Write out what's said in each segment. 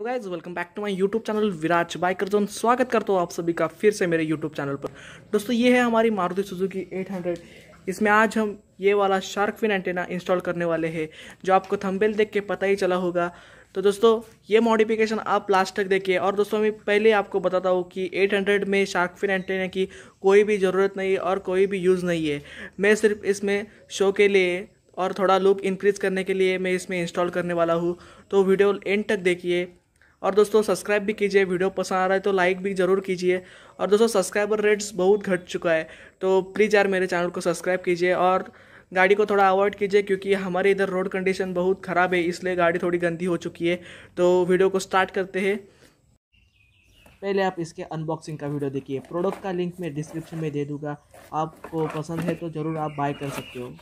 तो guys welcome back to my YouTube channel Viraj biker zone स्वागत करता हूँ आप सभी का फिर से मेरे यूट्यूब चैनल पर दोस्तों ये है हमारी मारुति सुजुकी 800 इसमें आज हम ये वाला शार्क फिन एंटेना इंस्टॉल करने वाले हैं जो आपको थंबेल देख के पता ही चला होगा तो दोस्तों ये मॉडिफिकेशन आप लास्ट तक देखिए और दोस्तों मैं पहले आपको बताता हूँ कि 800 में शार्क फिन एंटेना की कोई भी ज़रूरत नहीं और कोई भी यूज़ नहीं है मैं सिर्फ इसमें शो के लिए और थोड़ा लुक इंक्रीज करने के लिए मैं इसमें इंस्टॉल करने वाला हूँ तो वीडियो एंड तक देखिए और दोस्तों सब्सक्राइब भी कीजिए वीडियो पसंद आ रहा है तो लाइक भी ज़रूर कीजिए और दोस्तों सब्सक्राइबर रेट्स बहुत घट चुका है तो प्लीज़ यार मेरे चैनल को सब्सक्राइब कीजिए और गाड़ी को थोड़ा अवॉइड कीजिए क्योंकि हमारे इधर रोड कंडीशन बहुत ख़राब है इसलिए गाड़ी थोड़ी गंदी हो चुकी है तो वीडियो को स्टार्ट करते हैं पहले आप इसके अनबॉक्सिंग का वीडियो देखिए प्रोडक्ट का लिंक मैं डिस्क्रिप्शन में दे दूँगा आपको पसंद है तो ज़रूर आप बाय कर सकते हो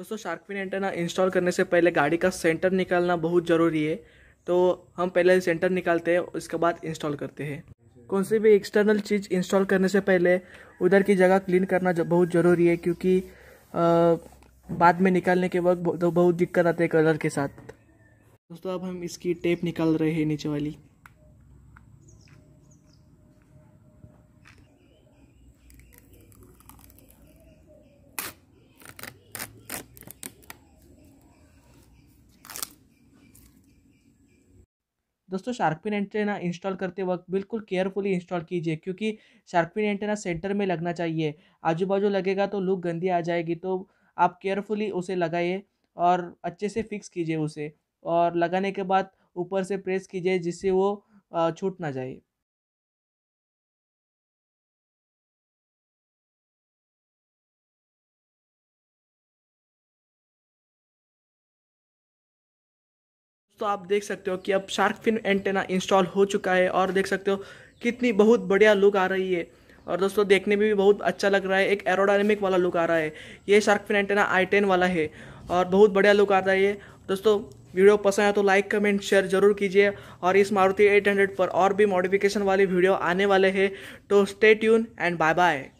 दोस्तों फिन एंटेना इंस्टॉल करने से पहले गाड़ी का सेंटर निकालना बहुत ज़रूरी है तो हम पहले सेंटर निकालते हैं उसके बाद इंस्टॉल करते हैं कौन सी भी एक्सटर्नल चीज़ इंस्टॉल करने से पहले उधर की जगह क्लीन करना बहुत ज़रूरी है क्योंकि बाद में निकालने के वक्त तो बहुत दिक्कत आती है कलर के साथ दोस्तों अब हम इसकी टेप निकाल रहे हैं नीचे वाली दोस्तों शार्कपिन एंटेना इंस्टॉल करते वक्त बिल्कुल केयरफुली इंस्टॉल कीजिए क्योंकि शार्कपिन एंटेना सेंटर में लगना चाहिए आजू बाजू लगेगा तो लुक गंदी आ जाएगी तो आप केयरफुली उसे लगाइए और अच्छे से फिक्स कीजिए उसे और लगाने के बाद ऊपर से प्रेस कीजिए जिससे वो छूट ना जाए दोस्तों आप देख सकते हो कि अब शार्क फिन एंटेना इंस्टॉल हो चुका है और देख सकते हो कितनी बहुत बढ़िया लुक आ रही है और दोस्तों देखने में भी बहुत अच्छा लग रहा है एक एरोडायनेमिक वाला लुक आ रहा है ये shark fin antenna I ten वाला है और बहुत बढ़िया लुक आ रहा है दोस्तों वीडियो पसंद आया तो लाइक कमेंट शेयर जरूर कीजिए और इस मारुति 800 पर और भी मॉडिफिकेशन वाले वीडियो आने वाले हैं तो stay tune and bye bye